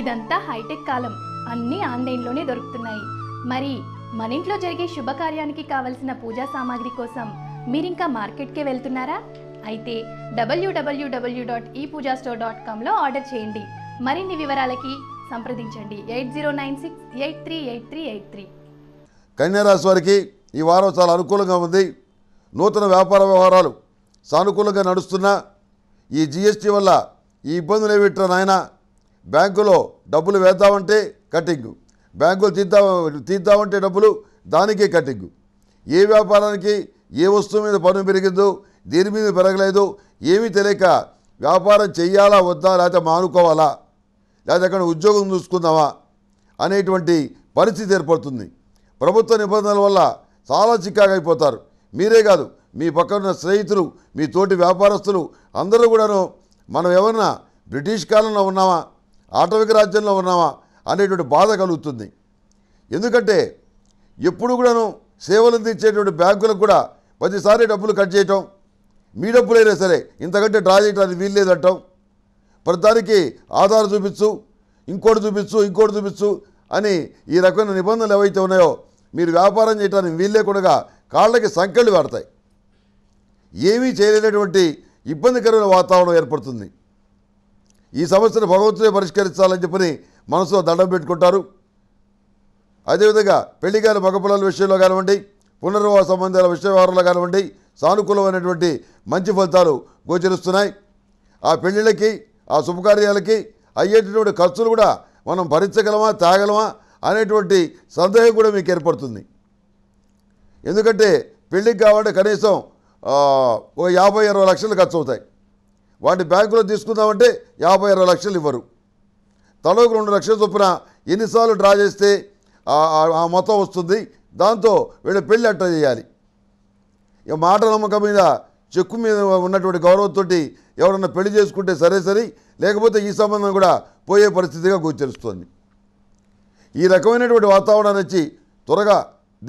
ఇదంతా హైటెక్ కాలం అన్నీ ఆన్లైన్లోనే దొరుకుతున్నాయి మరి మన ఇంట్లో జరిగే శుభకార్యానికి కావలసిన పూజా సామాగ్రి కోసం మీరింకా మార్కెట్కే వెళ్తున్నారా అయితే W W W dot e pooja store dot కామ్లో ఆర్డర్ చేయండి మరిన్ని వివరాలకి సంప్రదించండి eight zero nine six eight three eight three eight three కన్యారాశి వారికి ఈ వారం చాలా అనుకూలంగా ఉంది నూతన వ్యాపార వ్యవహారాలు సానుకూలంగా నడుస్తున్నా ఈ జిఎస్టీ వల్ల ఈ ఇబ్బందులు ఏమిట్రా నాయనా బ్యాంకులో డబ్బులు వేద్దామంటే కటింగు బ్యాంకులు తీద్దా తీద్దామంటే డబ్బులు దానికే కటింగు ఏ వ్యాపారానికి ఏ వస్తువు మీద పన్ను పెరిగిందో దేని మీద పెరగలేదు ఏమీ తెలియక వ్యాపారం చేయాలా వద్దా లేకపోతే మానుకోవాలా లేకపోతే అక్కడ ఉద్యోగం చూసుకుందామా అనేటువంటి పరిస్థితి ఏర్పడుతుంది ప్రభుత్వ నిబంధనల వల్ల చాలా చిక్కాగైపోతారు మీరే కాదు మీ పక్కన స్నేహితులు మీ తోటి వ్యాపారస్తులు అందరూ కూడాను మనం ఏమన్నా బ్రిటిష్ కాలంలో ఉన్నామా ఆటవిక రాజ్యంలో ఉన్నామా అనేటువంటి బాధ కలుగుతుంది ఎందుకంటే ఎప్పుడు కూడాను సేవలు అందించేటువంటి బ్యాంకులకు కూడా ప్రతిసారి డబ్బులు కట్ చేయటం మీ డబ్బులైనా సరే ఇంతకంటే డ్రా చేయడానికి వీలు లేదంటాం ప్రతిదానికి ఆధార్ చూపించు ఇంకోటి చూపించు ఇంకోటి చూపించు అని ఈ రకమైన నిబంధనలు ఏవైతే ఉన్నాయో మీరు వ్యాపారం చేయడానికి వీలు లేకుండా కాళ్ళకి సంకెళ్ళు పడతాయి ఏమీ చేయలేనటువంటి ఇబ్బందికరమైన వాతావరణం ఏర్పడుతుంది ఈ సమస్యను భగవంతుడే పరిష్కరించాలని చెప్పని మనసులో దండం పెట్టుకుంటారు అదేవిధంగా పెళ్లి కాని మగపిల్లల విషయంలో కానివ్వండి పునర్వాస సంబంధాల విషయవారంలో కానివ్వండి సానుకూలమైనటువంటి మంచి ఫలితాలు గోచరిస్తున్నాయి ఆ పెళ్లిళ్ళకి ఆ శుభకార్యాలకి అయ్యేటటువంటి ఖర్చులు కూడా మనం భరించగలమా తాగలమా అనేటువంటి సందేహం కూడా మీకు ఏర్పడుతుంది ఎందుకంటే పెళ్ళికి కావాలంటే కనీసం ఓ యాభై అరవై లక్షలు ఖర్చు అవుతాయి వాటిని బ్యాంకులో తీసుకుందామంటే యాభై అరవై లక్షలు ఇవ్వరు తలకు రెండు లక్షల చొప్పున ఎన్నిసార్లు డ్రా చేస్తే ఆ మొత్తం వస్తుంది దాంతో వీళ్ళ పెళ్ళి అట్ట చేయాలి ఇక మాట నమ్మకం మీద చెక్కు మీద ఉన్నటువంటి గౌరవంతో ఎవరన్నా పెళ్లి చేసుకుంటే సరే సరే లేకపోతే ఈ సంబంధం కూడా పోయే పరిస్థితిగా గోచరిస్తోంది ఈ రకమైనటువంటి వాతావరణాన్ని వచ్చి త్వరగా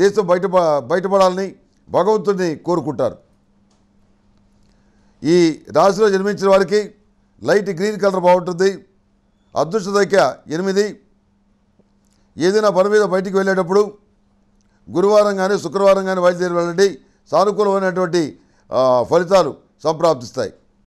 దేశం బయట బయటపడాలని భగవంతుడిని కోరుకుంటారు ఈ రాశిలో జన్మించిన వారికి లైట్ గ్రీన్ కలర్ బాగుంటుంది అదృష్ట సంఖ్య ఎనిమిది ఏదైనా పని మీద బయటికి వెళ్ళేటప్పుడు గురువారం కానీ శుక్రవారం కానీ బయలుదేరి వెళ్ళండి సానుకూలమైనటువంటి ఫలితాలు సంప్రాప్తిస్తాయి